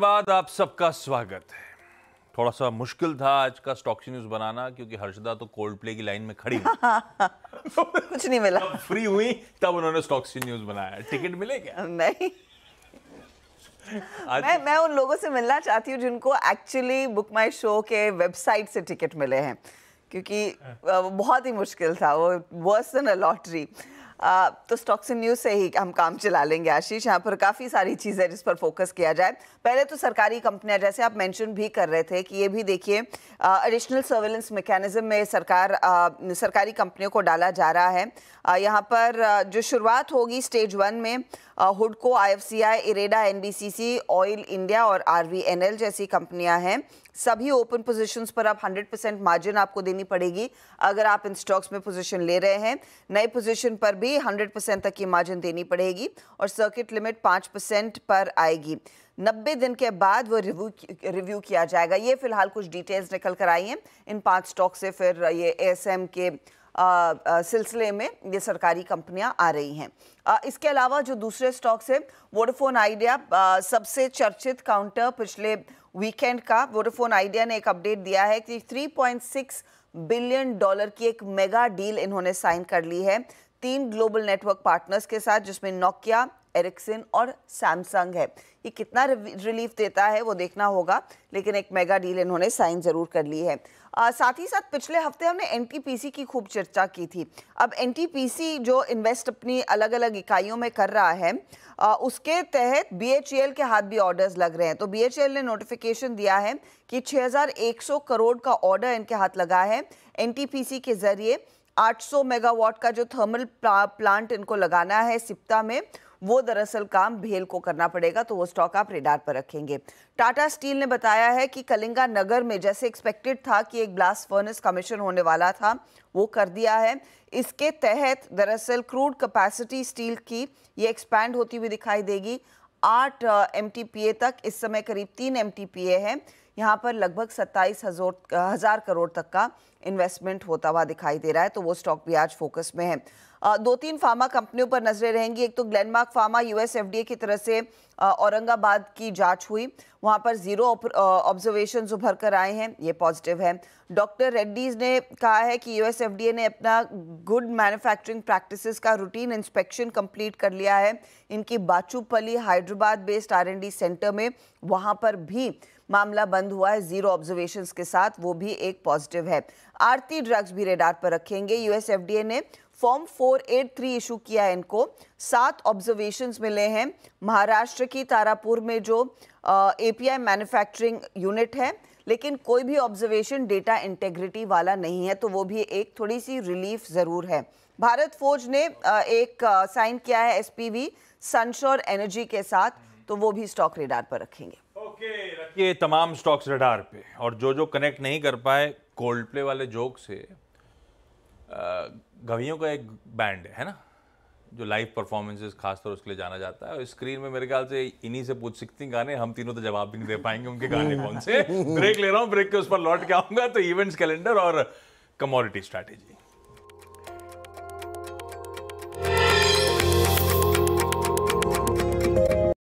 बाद आप सबका स्वागत है थोड़ा सा मुश्किल था आज का स्टॉक्सी न्यूज बनाना क्योंकि हर्षदा तो कोल्ड प्ले की लाइन में खड़ी कुछ नहीं मिला फ्री हुई तब उन्होंने स्टॉक्सी न्यूज बनाया टिकट मिले क्या नहीं मैं मैं उन लोगों से मिलना चाहती हूँ जिनको एक्चुअली बुक माई शो के वेबसाइट से टिकट मिले हैं क्योंकि हाँ। बहुत ही मुश्किल था वो वर्स देन अ लॉटरी तो स्टॉक्स इन न्यूज़ से ही हम काम चला लेंगे आशीष यहाँ पर काफ़ी सारी चीज़ें जिस पर फोकस किया जाए पहले तो सरकारी कंपनियां जैसे आप मेंशन भी कर रहे थे कि ये भी देखिए एडिशनल सर्वेलेंस मैकेनिज्म में सरकार आ, सरकारी कंपनियों को डाला जा रहा है आ, यहाँ पर जो शुरुआत होगी स्टेज वन में हुडको IFCI IREDA NBCC oil India और आरवीएनएल जैसी कंपनियां हैं सभी ओपन पोजीशंस पर आप 100 परसेंट मार्जिन आपको देनी पड़ेगी अगर आप इन स्टॉक्स में पोजीशन ले रहे हैं नए पोजीशन पर भी 100 परसेंट तक की मार्जिन देनी पड़ेगी और सर्किट लिमिट 5 परसेंट पर आएगी 90 दिन के बाद वो रिव्यू रिव्यू किया जाएगा ये फिलहाल कुछ डिटेल्स निकल कर आई हैं इन पांच स्टॉक से फिर ये एम के सिलसिले में ये सरकारी कंपनियां आ रही हैं इसके अलावा जो दूसरे स्टॉक्स हैं वोडाफोन आइडिया सबसे चर्चित काउंटर पिछले वीकेंड का वोडाफोन आइडिया ने एक अपडेट दिया है कि 3.6 बिलियन डॉलर की एक मेगा डील इन्होंने साइन कर ली है तीन ग्लोबल नेटवर्क पार्टनर्स के साथ जिसमें नोकिया एरिक्सन और सैमसंग है ये कितना रिलीफ देता है वो देखना होगा लेकिन एक मेगा डील इन्होंने साइन ज़रूर कर ली है आ, साथ ही साथ पिछले हफ्ते हमने एनटीपीसी की खूब चर्चा की थी अब एनटीपीसी जो इन्वेस्ट अपनी अलग अलग इकाइयों में कर रहा है आ, उसके तहत बीएचईएल के हाथ भी ऑर्डर्स लग रहे हैं तो बीएचईएल ने नोटिफिकेशन दिया है कि 6100 करोड़ का ऑर्डर इनके हाथ लगा है एन के ज़रिए 800 मेगावाट का जो थर्मल प्लांट इनको लगाना है सिप्ता में वो दरअसल काम भेल को करना पड़ेगा तो वो स्टॉक आप रेडार पर रखेंगे टाटा स्टील ने बताया है कि कलिंगा नगर में जैसे एक्सपेक्टेड था कि एक ब्लास्ट फर्नेस कमीशन होने वाला था वो कर दिया है इसके तहत दरअसल क्रूड कैपेसिटी स्टील की ये एक्सपैंड होती हुई दिखाई देगी आठ एम तक इस समय करीब तीन एम है यहाँ पर लगभग सत्ताईस हज़ार करोड़ तक का इन्वेस्टमेंट होता हुआ दिखाई दे रहा है तो वो स्टॉक भी आज फोकस में है दो तीन फार्मा कंपनियों पर नजरें रहेंगी एक तो ग्लेनमार्क फार्मा यूएस एफडीए की तरफ से औरंगाबाद की जांच हुई वहां पर जीरो ऑब्जर्वेशन उभर कर आए हैं ये पॉजिटिव है डॉक्टर रेड्डीज ने कहा है कि यूएस एफडीए ने अपना गुड मैन्युफैक्चरिंग प्रैक्टिसेस का रूटीन इंस्पेक्शन कंप्लीट कर लिया है इनकी Bachupally Hyderabad based R centre में वहां पर भी मामला बंद हुआ है जीरो ऑब्जर्वेशन के साथ वो भी एक पॉजिटिव है आरती ड्रग्स भी रेडार पर रखेंगे यूएस एफडीए ने फॉर्म 483 इशू किया है इनको सात ऑब्जर्वेशन मिले हैं महाराष्ट्र की तारापुर में जो एपीआई मैन्युफैक्चरिंग यूनिट है लेकिन कोई भी ऑब्जर्वेशन डेटा इंटेग्रिटी वाला नहीं है तो वो भी एक थोड़ी सी रिलीफ ज़रूर है भारत फौज ने एक साइन किया है एसपीवी सनशोर एनर्जी के साथ तो वो भी स्टॉक रेडार पर रखेंगे ओके रखिए तमाम स्टॉक्स रेडार पे और जो जो कनेक्ट नहीं कर पाए कोल्ड प्ले वाले जोक से आ, गवियों का एक बैंड है ना जो लाइव परफॉर्मेंसेस खासतौर उसके लिए जाना जाता है और स्क्रीन में मेरे ख्याल से इन्हीं से पूछ सकती गाने हम तीनों तो जवाब भी नहीं दे पाएंगे उनके गाने कौन से ब्रेक ले रहा हूँ ब्रेक के उस पर लौट के आऊंगा तो इवेंट्स कैलेंडर और कमोडिटी स्ट्रैटेजी